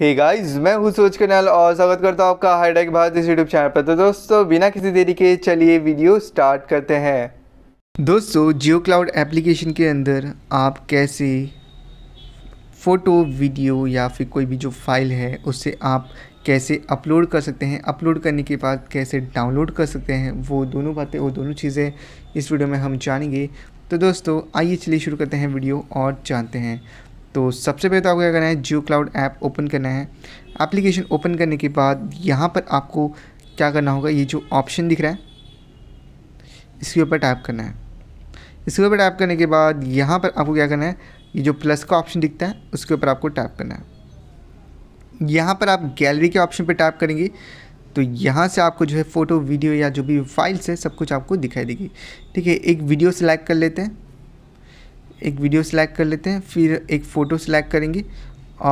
हे hey guys, मैं हूँ सूरज कन्याल और स्वागत करता हूँ आपका हाईटेक भारत इस यूट्यूब चैनल पर तो दोस्तों बिना किसी देरी के चलिए वीडियो स्टार्ट करते हैं दोस्तों जियो क्लाउड एप्लीकेशन के अंदर आप कैसे फ़ोटो वीडियो या फिर कोई भी जो फाइल है उससे आप कैसे अपलोड कर सकते हैं अपलोड करने के बाद कैसे डाउनलोड कर सकते हैं वो दोनों बातें वो दोनों चीज़ें इस वीडियो में हम जानेंगे तो दोस्तों आइए चलिए शुरू करते हैं वीडियो और जानते हैं तो सबसे पहले तो आपको क्या करना है जियो क्लाउड ऐप ओपन करना है एप्लीकेशन ओपन करने के बाद यहाँ पर आपको क्या करना होगा ये जो ऑप्शन दिख रहा है इसके ऊपर टैप करना है इसके ऊपर टैप करने के बाद यहाँ पर आपको क्या करना है ये जो प्लस का ऑप्शन दिखता है उसके ऊपर आपको टैप करना है यहाँ पर आप गैलरी के ऑप्शन पर टैप करेंगे तो यहाँ से आपको जो है फ़ोटो वीडियो या जो भी फाइल्स है सब कुछ आपको दिखाई देगी ठीक है एक वीडियो सेलेक्ट कर लेते हैं एक वीडियो सिलेक्ट कर लेते हैं फिर एक फ़ोटो सिलेक्ट करेंगे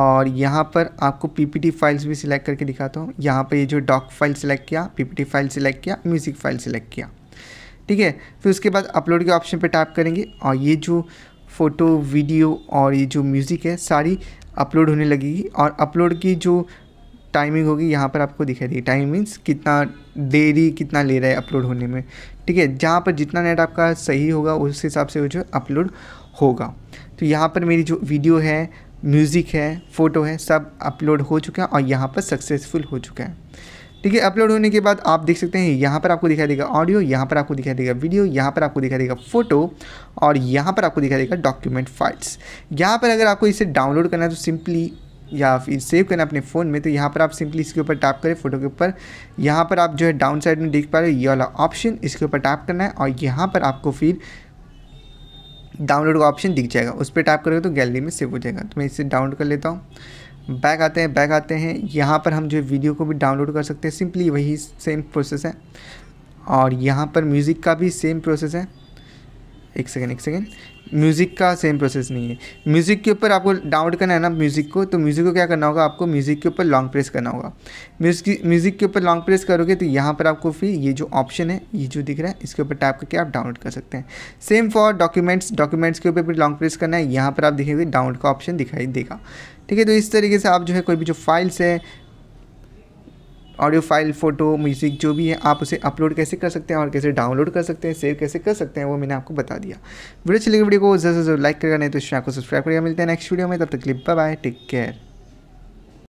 और यहाँ पर आपको पीपीटी फाइल्स भी सिलेक्ट करके दिखाता हूँ यहाँ पर ये जो डॉक फाइल सिलेक्ट किया पीपीटी फाइल सिलेक्ट किया म्यूज़िक फाइल सिलेक्ट किया ठीक है फिर उसके बाद अपलोड के ऑप्शन पे टैप करेंगे और ये जो फ़ोटो वीडियो और ये जो म्यूज़िक है सारी अपलोड होने लगेगी और अपलोड की जो टाइमिंग होगी यहाँ पर आपको दिखाई देगी टाइम मीन्स कितना देरी कितना ले रहा है अपलोड होने में ठीक है जहाँ पर जितना नेट आपका सही होगा उस हिसाब से वो जो अपलोड होगा तो यहाँ पर मेरी जो वीडियो है म्यूज़िक है फ़ोटो है सब अपलोड हो चुका है और यहाँ पर सक्सेसफुल हो चुका है ठीक है अपलोड होने के बाद आप देख सकते हैं यहाँ पर आपको दिखाई देगा ऑडियो यहाँ पर आपको दिखाई देगा वीडियो यहाँ पर आपको दिखाई देगा फोटो और यहाँ पर आपको दिखाई देगा डॉक्यूमेंट फाइल्स यहाँ पर अगर आपको इसे डाउनलोड करना है तो सिंपली या फिर सेव करना अपने फ़ोन में तो यहाँ पर आप सिंपली इसके ऊपर टैप करें फोटो के ऊपर यहाँ पर आप जो है डाउन साइड में देख पा रहे हो ये वाला ऑप्शन इसके ऊपर टैप करना है और यहाँ पर आपको फिर डाउनलोड का ऑप्शन दिख जाएगा उस पर टाइप करोगे तो गैलरी में सेव हो जाएगा तो मैं इसे डाउनलोड कर लेता हूँ बैक आते हैं बैक आते हैं यहाँ पर हम जो वीडियो को भी डाउनलोड कर सकते हैं सिंपली वही सेम प्रोसेस है और यहाँ पर म्यूज़िक का भी सेम प्रोसेस है एक सेकेंड एक सेकेंड म्यूज़िक का सेम प्रोसेस नहीं है म्यूज़िक के ऊपर आपको डाउनलोड करना है ना म्यूज़िक को तो म्यूज़िक को क्या करना होगा आपको म्यूज़िक के ऊपर लॉन्ग प्रेस करना होगा म्यूज़िक म्यूज़िक के ऊपर लॉन्ग प्रेस करोगे तो यहाँ पर आपको फिर ये जो ऑप्शन है ये जो दिख रहा है इसके ऊपर टाइप करके आप डाउनलोड कर सकते हैं सेम फॉर डॉक्यूमेंट्स डॉक्यूमेंट्स के ऊपर भी लॉन्ग प्रेस करना है यहाँ पर आप देखेंगे डाउनलोड का ऑप्शन दिखाई देगा ठीक है तो इस तरीके से आप जो है कोई भी जो फाइल्स है ऑडियो फाइल फ़ोटो म्यूज़िक जो भी है आप उसे अपलोड कैसे कर सकते हैं और कैसे डाउनलोड कर सकते हैं सेव कैसे कर सकते हैं वो मैंने आपको बता दिया वीडियो चलेगी वीडियो को जरूर जरूर लाइक करेगा नहीं तो शेयर चैनल को सब्सक्राइब करेगा मिलते हैं नेक्स्ट वीडियो में तब तक क्लिप बाय टेक केयर